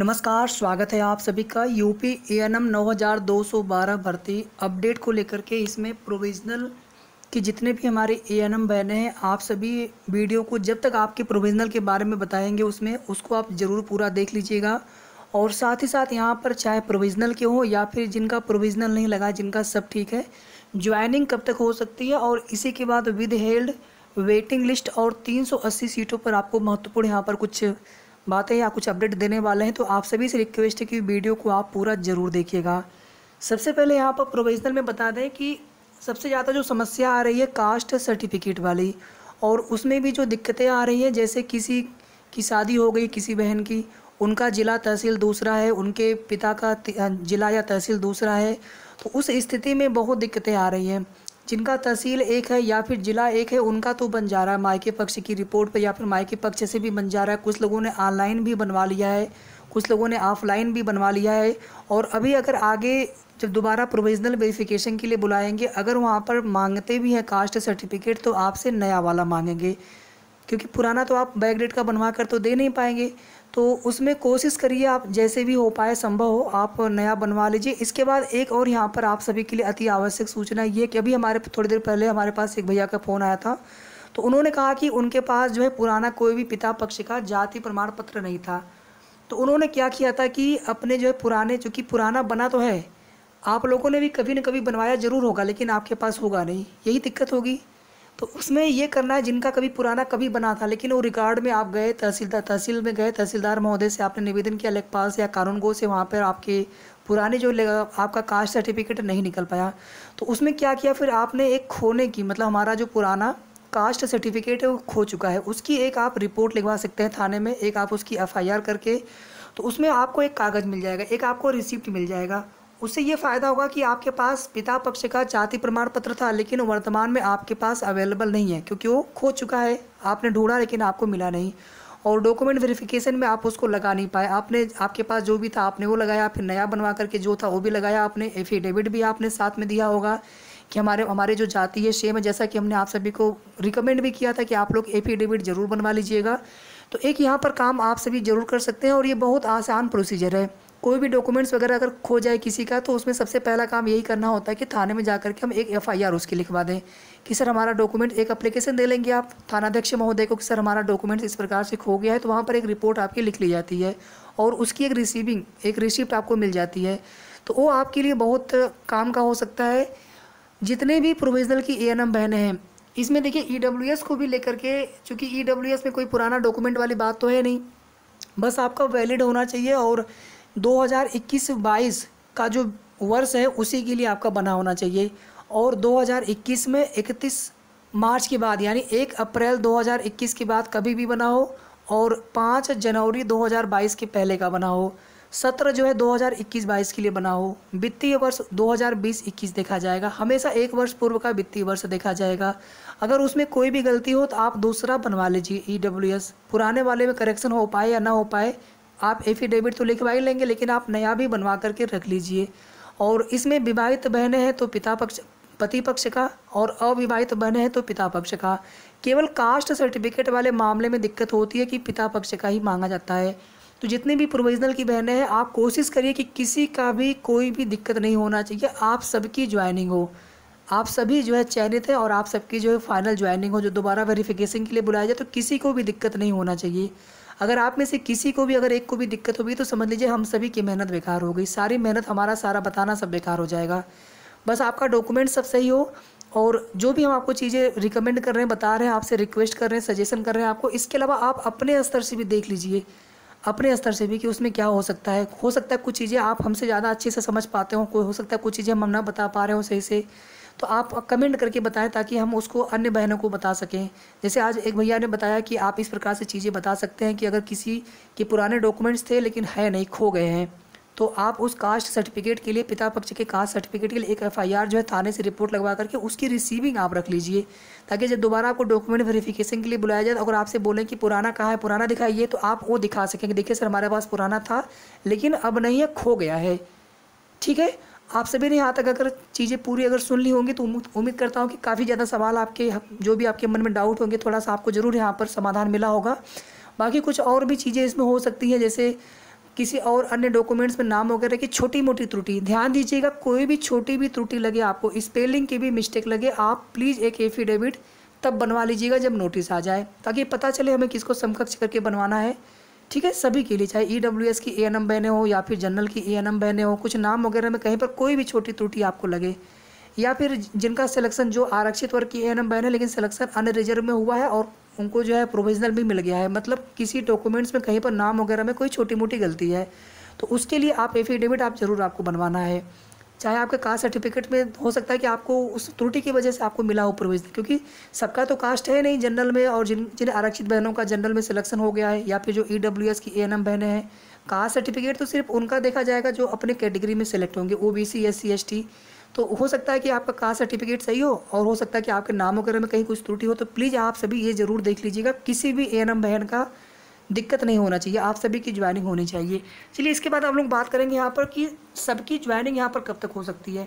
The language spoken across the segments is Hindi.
नमस्कार स्वागत है आप सभी का यूपी सौ बारह भर्ती अपडेट को लेकर के इसमें प्रोविजनल की जितने भी हमारे ए एन एम बहने हैं आप सभी वीडियो को जब तक आपके प्रोविजनल के बारे में बताएंगे उसमें उसको आप ज़रूर पूरा देख लीजिएगा और साथ ही साथ यहाँ पर चाहे प्रोविजनल के हों या फिर जिनका प्रोविजनल नहीं लगा जिनका सब ठीक है ज्वाइनिंग कब तक हो सकती है और इसी के बाद विद हेल्ड वेटिंग लिस्ट और 380 सीटों पर आपको महत्वपूर्ण यहाँ पर कुछ बातें या कुछ अपडेट देने वाले हैं तो आप सभी से रिक्वेस्ट है कि वीडियो को आप पूरा ज़रूर देखिएगा सबसे पहले यहाँ पर प्रोविजनल में बता दें कि सबसे ज़्यादा जो समस्या आ रही है कास्ट सर्टिफिकेट वाली और उसमें भी जो दिक्कतें आ रही हैं जैसे किसी की शादी हो गई किसी बहन की उनका ज़िला तहसील दूसरा है उनके पिता का ज़िला या तहसील दूसरा है तो उस स्थिति में बहुत दिक्कतें आ रही हैं जिनका तहसील एक है या फिर जिला एक है उनका तो बन जा रहा है मायके पक्ष की रिपोर्ट पर या फिर मायके पक्ष से भी बन जा रहा है कुछ लोगों ने ऑनलाइन भी बनवा लिया है कुछ लोगों ने ऑफलाइन भी बनवा लिया है और अभी अगर आगे जब दोबारा प्रोविजनल वेरिफिकेशन के लिए बुलाएंगे अगर वहाँ पर मांगते भी हैं कास्ट सर्टिफिकेट तो आपसे नया वाला मांगेंगे क्योंकि पुराना तो आप बैकडेट का बनवा कर तो दे नहीं पाएंगे तो उसमें कोशिश करिए आप जैसे भी हो पाए संभव हो आप नया बनवा लीजिए इसके बाद एक और यहाँ पर आप सभी के लिए अति आवश्यक सूचना ये कि अभी हमारे थोड़ी देर पहले हमारे पास एक भैया का फ़ोन आया था तो उन्होंने कहा कि उनके पास जो है पुराना कोई भी पिता पक्ष का जाति प्रमाण पत्र नहीं था तो उन्होंने क्या किया था कि अपने जो है पुराने चूँकि पुराना बना तो है आप लोगों ने भी कभी न कभी बनवाया ज़रूर होगा लेकिन आपके पास होगा नहीं यही दिक्कत होगी तो उसमें ये करना है जिनका कभी पुराना कभी बना था लेकिन वो रिकॉर्ड में आप गए तहसीलदार तहसील में गए तहसीलदार महोदय से आपने निवेदन किया लेखपाल से या कानून गो से वहाँ पर आपके पुराने जो आपका कास्ट सर्टिफिकेट नहीं निकल पाया तो उसमें क्या किया फिर आपने एक खोने की मतलब हमारा जो पुराना कास्ट सर्टिफिकेट है वो खो चुका है उसकी एक आप रिपोर्ट लिखवा सकते हैं थाने में एक आप उसकी एफ़ करके तो उसमें आपको एक कागज़ मिल जाएगा एक आपको रिसिप्ट मिल जाएगा उससे ये फ़ायदा होगा कि आपके पास पिता पक्ष का जाति प्रमाण पत्र था लेकिन वर्तमान में आपके पास अवेलेबल नहीं है क्योंकि वो खो चुका है आपने ढूंढा लेकिन आपको मिला नहीं और डॉक्यूमेंट वेरिफिकेशन में आप उसको लगा नहीं पाए आपने आपके पास जो भी था आपने वो लगाया फिर नया बनवा करके जो था वो भी लगाया आपने एफिडेविट भी आपने साथ में दिया होगा कि हमारे हमारे जो जाति है सेम है जैसा कि हमने आप सभी को रिकमेंड भी किया था कि आप लोग एफिडेविट ज़रूर बनवा लीजिएगा तो एक यहाँ पर काम आप सभी ज़रूर कर सकते हैं और ये बहुत आसान प्रोसीजर है कोई भी डॉक्यूमेंट्स वगैरह अगर खो जाए किसी का तो उसमें सबसे पहला काम यही करना होता है कि थाने में जा कर के हम एक एफआईआर उसकी लिखवा दें कि सर हमारा डॉक्यूमेंट एक अप्लीकेशन दे लेंगे आप थानाध्यक्ष महोदय को कि सर हमारा डॉक्यूमेंट्स इस प्रकार से खो गया है तो वहाँ पर एक रिपोर्ट आपकी लिख ली जाती है और उसकी एक रिसीविंग एक रिसिप्ट आपको मिल जाती है तो वो आपके लिए बहुत काम का हो सकता है जितने भी प्रोविजनल की ए बहनें हैं इसमें देखिए ई डब्ल्यू एस को भी लेकर के चूँकि ई e डब्ल्यू एस में कोई पुराना डॉक्यूमेंट वाली बात तो है नहीं बस आपका वैलिड होना चाहिए और 2021-22 का जो वर्ष है उसी के लिए आपका बना होना चाहिए और 2021 में 31 मार्च के बाद यानी 1 अप्रैल 2021 के बाद कभी भी बना हो और 5 जनवरी 2022 के पहले का बना हो सत्र जो है 2021-22 के लिए बना हो वित्तीय वर्ष 2020-21 देखा जाएगा हमेशा एक वर्ष पूर्व का वित्तीय वर्ष देखा जाएगा अगर उसमें कोई भी गलती हो तो आप दूसरा बनवा लीजिए ई e पुराने वाले में करेक्शन हो पाए या ना हो पाए आप एफिडेविट तो लिखवा ही लेंगे लेकिन आप नया भी बनवा करके रख लीजिए और इसमें विवाहित बहने हैं तो पिता पक्ष पति पक्ष का और अविवाहित बहने हैं तो पिता पक्ष का केवल कास्ट सर्टिफिकेट वाले मामले में दिक्कत होती है कि पिता पक्ष का ही मांगा जाता है तो जितनी भी प्रोविजनल की बहनें हैं आप कोशिश करिए कि किसी का भी कोई भी दिक्कत नहीं होना चाहिए आप सबकी ज्वाइनिंग हो आप सभी जो है चयनित हैं और आप सबकी जो है फाइनल ज्वाइनिंग हो जो दोबारा वेरिफिकेशन के लिए बुलाया जाए तो किसी को भी दिक्कत नहीं होना चाहिए अगर आप में से किसी को भी अगर एक को भी दिक्कत होगी तो समझ लीजिए हम सभी की मेहनत बेकार हो गई सारी मेहनत हमारा सारा बताना सब बेकार हो जाएगा बस आपका डॉक्यूमेंट सब सही हो और जो भी हम आपको चीज़ें रिकमेंड कर रहे हैं बता रहे हैं आपसे रिक्वेस्ट कर रहे हैं सजेशन कर रहे हैं आपको इसके अलावा आप अपने स्तर से भी देख लीजिए अपने स्तर से भी कि उसमें क्या हो सकता है हो सकता है कुछ चीज़ें आप हमसे ज़्यादा अच्छे से समझ पाते हो कोई हो सकता है कुछ चीज़ें हम ना बता पा रहे हो सही से तो आप कमेंट करके बताएं ताकि हम उसको अन्य बहनों को बता सकें जैसे आज एक भैया ने बताया कि आप इस प्रकार से चीज़ें बता सकते हैं कि अगर किसी के पुराने डॉक्यूमेंट्स थे लेकिन है नहीं खो गए हैं तो आप उस कास्ट सर्टिफिकेट के लिए पिता पक्ष के कास्ट सर्टिफिकेट के लिए एक एफआईआर जो है थाने से रिपोर्ट लगवा करके उसकी रिसीविंग आप रख लीजिए ताकि जब दोबारा आपको डॉक्यूमेंट वेरिफिकेशन के लिए बुलाया जाए अगर आपसे बोलें कि पुराना कहाँ है पुराना दिखाइए तो आप वो दिखा कि देखिए सर हमारे पास पुराना था लेकिन अब नहीं है खो गया है ठीक है आप सभी ने यहाँ तक अगर चीज़ें पूरी अगर सुन ली होंगी तो उम्मीद करता हूँ कि काफ़ी ज़्यादा सवाल आपके जो भी आपके मन में डाउट होंगे थोड़ा सा आपको ज़रूर यहाँ पर समाधान मिला होगा बाकी कुछ और भी चीज़ें इसमें हो सकती हैं जैसे किसी और अन्य डॉक्यूमेंट्स में नाम वगैरह की छोटी मोटी त्रुटि ध्यान दीजिएगा कोई भी छोटी भी त्रुटि लगे आपको स्पेलिंग की भी मिस्टेक लगे आप प्लीज़ एक एफिडेविट तब बनवा लीजिएगा जब नोटिस आ जाए ताकि पता चले हमें किसको समकक्ष करके बनवाना है ठीक है सभी के लिए चाहे ई डब्ल्यू एस की ए एन एम बहने हो या फिर जनरल की ए एन एम बहने हो कुछ नाम वगैरह में कहीं पर कोई भी छोटी त्रुटि आपको लगे या फिर जिनका सिलेक्शन जो आरक्षित वर्ग की ए एन एम बहन है लेकिन सिलेक्शन अनरिजर्व रिजर्व में हुआ है और उनको जो है प्रोविजनल भी मिल गया है मतलब किसी डॉक्यूमेंट्स में कहीं पर नाम वगैरह में कोई छोटी मोटी गलती है तो उसके लिए आप एफिडेविट आप ज़रूर आपको बनवाना है चाहे आपके कास्ट सर्टिफिकेट में हो सकता है कि आपको उस त्रुटि की वजह से आपको मिला हो प्रोविजन क्योंकि सबका तो कास्ट है नहीं जनरल में और जिन जिन आरक्षित बहनों का जनरल में सिलेक्शन हो गया है या फिर जो ई डब्ल्यू एस की ए एन एम बहनें हैं कास्ट सर्टिफिकेट तो सिर्फ उनका देखा जाएगा जो अपने कैटेगरी में सेलेक्ट होंगे O B C S C S T तो हो सकता है कि आपका कास्ट सर्टिफिकेट सही हो और हो सकता है कि आपके नाम वगैरह में कहीं कुछ त्रुटि हो तो प्लीज़ आप सभी ये ज़रूर देख लीजिएगा किसी भी ए एन एम बहन का दिक्कत नहीं होना चाहिए आप सभी की ज्वाइनिंग होनी चाहिए चलिए इसके बाद हम लोग बात करेंगे यहाँ पर कि सबकी ज्वाइनिंग यहाँ पर कब तक हो सकती है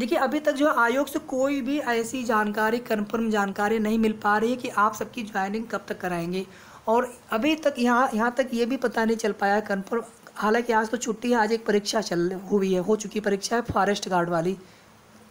देखिए अभी तक जो है आयोग से कोई भी ऐसी जानकारी कन्फर्म जानकारी नहीं मिल पा रही है कि आप सबकी ज्वाइनिंग कब तक कराएंगे और अभी तक यहाँ यहाँ तक ये भी पता नहीं चल पाया है कन्फर्म हालांकि आज तो छुट्टी है आज एक परीक्षा चल हुई है हो चुकी परीक्षा है फॉरेस्ट गार्ड वाली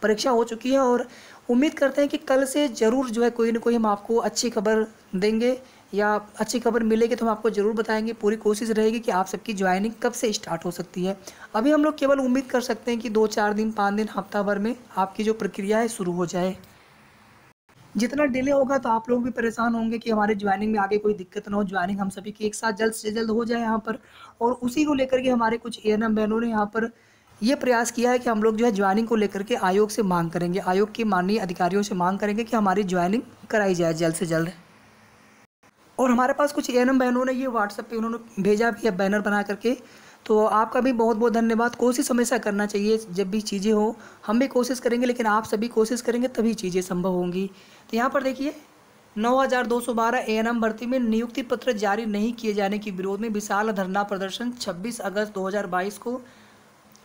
परीक्षा हो चुकी है और उम्मीद करते हैं कि कल से ज़रूर जो है कोई ना कोई हम आपको अच्छी खबर देंगे या अच्छी खबर मिलेगी तो हम आपको ज़रूर बताएंगे पूरी कोशिश रहेगी कि आप सबकी ज्वाइनिंग कब से स्टार्ट हो सकती है अभी हम लोग केवल उम्मीद कर सकते हैं कि दो चार दिन पाँच दिन हफ्ता भर में आपकी जो प्रक्रिया है शुरू हो जाए जितना डिले होगा तो आप लोग भी परेशान होंगे कि हमारे ज्वाइनिंग में आगे कोई दिक्कत ना हो ज्वाइनिंग हम सभी की एक साथ जल्द से जल्द हो जाए यहाँ पर और उसी को लेकर के हमारे कुछ ए बहनों ने यहाँ पर ये प्रयास किया है कि हम लोग जो है ज्वाइनिंग को लेकर के आयोग से मांग करेंगे आयोग के माननीय अधिकारियों से मांग करेंगे कि हमारी ज्वाइनिंग कराई जाए जल्द से जल्द और हमारे पास कुछ ए बहनों ने ये व्हाट्सएप पे उन्होंने भेजा भी है बैनर बना करके तो आपका भी बहुत बहुत धन्यवाद कोशिश हमेशा करना चाहिए जब भी चीज़ें हो हम भी कोशिश करेंगे लेकिन आप सभी कोशिश करेंगे तभी चीज़ें संभव होंगी तो यहाँ पर देखिए 9,212 एएनएम भर्ती में नियुक्ति पत्र जारी नहीं किए जाने के विरोध में विशाल धरना प्रदर्शन 26 अगस्त 2022 को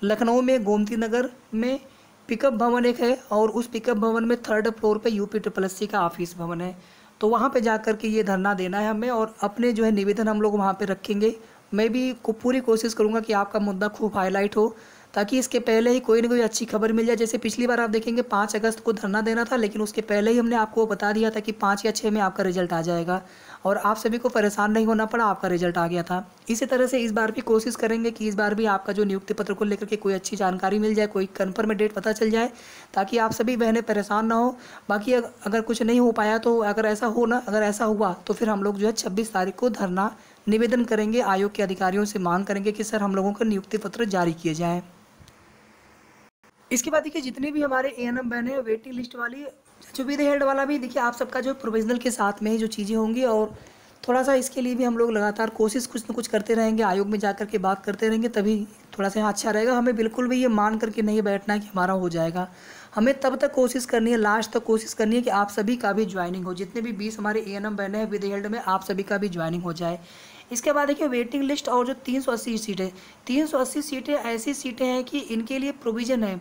लखनऊ में गोमती नगर में पिकअप भवन एक है और उस पिकअप भवन में थर्ड फ्लोर पर यूपी ट्रिपल एस का ऑफिस भवन है तो वहाँ पे जा करके के ये धरना देना है हमें और अपने जो है निवेदन हम लोग वहाँ पे रखेंगे मैं भी को पूरी कोशिश करूँगा कि आपका मुद्दा खूब हाईलाइट हो ताकि इसके पहले ही कोई ना कोई अच्छी खबर मिल जाए जैसे पिछली बार आप देखेंगे पाँच अगस्त को धरना देना था लेकिन उसके पहले ही हमने आपको बता दिया था कि पाँच या छः में आपका रिजल्ट आ जाएगा और आप सभी को परेशान नहीं होना पड़ा आपका रिजल्ट आ गया था इसी तरह से इस बार भी कोशिश करेंगे कि इस बार भी आपका जो नियुक्ति पत्र को लेकर के कोई अच्छी जानकारी मिल जाए कोई कन्फर्म डेट पता चल जाए ताकि आप सभी बहनें परेशान ना हो बाकी अगर कुछ नहीं हो पाया तो अगर ऐसा हो ना अगर ऐसा हुआ तो फिर हम लोग जो है छब्बीस तारीख को धरना निवेदन करेंगे आयोग के अधिकारियों से मांग करेंगे कि सर हम लोगों का नियुक्ति पत्र जारी किए जाएँ इसके बाद देखिए जितने भी हमारे ए एन एम बहन है वेटिंग लिस्ट वाली जो भी हेल्ड वाला भी देखिए आप सबका जो प्रोविजनल के साथ में ही जो चीज़ें होंगी और थोड़ा सा इसके लिए भी हम लोग लगातार कोशिश कुछ ना कुछ करते रहेंगे आयोग में जा के बात करते रहेंगे तभी थोड़ा सा अच्छा रहेगा हमें बिल्कुल भी ये मान करके नहीं बैठना है कि हमारा हो जाएगा हमें तब तक कोशिश करनी है लास्ट तक कोशिश करनी है कि आप सभी का भी ज्वाइनिंग हो जितने भी बीस हमारे ए एन एम बहने हैं विद हेल्ड में आप सभी का भी ज्वाइनिंग हो जाए इसके बाद देखिए वेटिंग लिस्ट और जो 380 सीटें 380 सीटें ऐसी सीटें हैं कि इनके लिए प्रोविज़न है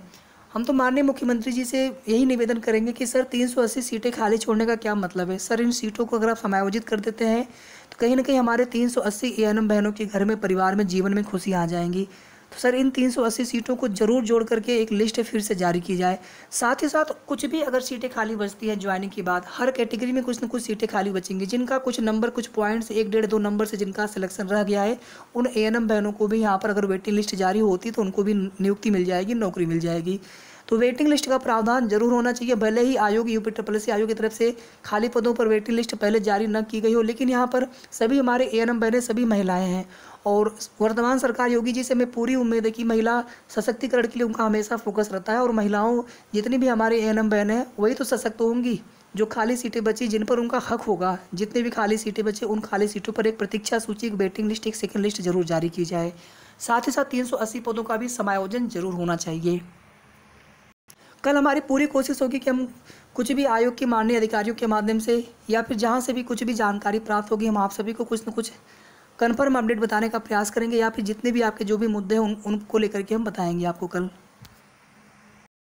हम तो माननीय मुख्यमंत्री जी से यही निवेदन करेंगे कि सर 380 सीटें खाली छोड़ने का क्या मतलब है सर इन सीटों को अगर आप समायोजित कर देते हैं तो कहीं ना कहीं हमारे 380 सौ एम बहनों के घर में परिवार में जीवन में खुशी आ जाएंगी तो सर इन 380 सीटों को जरूर जोड़ करके एक लिस्ट फिर से जारी की जाए साथ ही साथ कुछ भी अगर सीटें खाली बचती हैं ज्वाइनिंग के बाद हर कैटेगरी में कुछ ना कुछ सीटें खाली बचेंगी जिनका कुछ नंबर कुछ पॉइंट्स एक डेढ़ दो नंबर से जिनका सिलेक्शन रह गया है उन ए बहनों को भी यहाँ पर अगर वेटिंग लिस्ट जारी होती तो उनको भी नियुक्ति मिल जाएगी नौकरी मिल जाएगी तो वेटिंग लिस्ट का प्रावधान जरूर होना चाहिए भले ही आयोग यूपी ट्रिपल सी आयोग की तरफ से खाली पदों पर वेटिंग लिस्ट पहले जारी न की गई हो लेकिन यहाँ पर सभी हमारे ए एन एम बहने सभी महिलाएँ हैं और वर्तमान सरकार योगी जी से हमें पूरी उम्मीद है कि महिला सशक्तिकरण के लिए उनका हमेशा फोकस रहता है और महिलाओं जितनी भी हमारे ए एन एम बहन हैं वही तो सशक्त होंगी जो खाली सीटें बची जिन पर उनका हक होगा जितने भी खाली सीटें बचे उन खाली सीटों पर एक प्रतीक्षा सूची एक वेटिंग लिस्ट एक सेकेंड लिस्ट जरूर जारी की जाए साथ ही साथ 380 पदों का भी समायोजन जरूर होना चाहिए कल हमारी पूरी कोशिश होगी कि हम कुछ भी आयोग के माननीय अधिकारियों के माध्यम से या फिर जहाँ से भी कुछ भी जानकारी प्राप्त होगी हम आप सभी को कुछ न कुछ कन्फर्म अपडेट बताने का प्रयास करेंगे या फिर जितने भी आपके जो भी मुद्दे हैं उन, उनको लेकर के हम बताएंगे आपको कल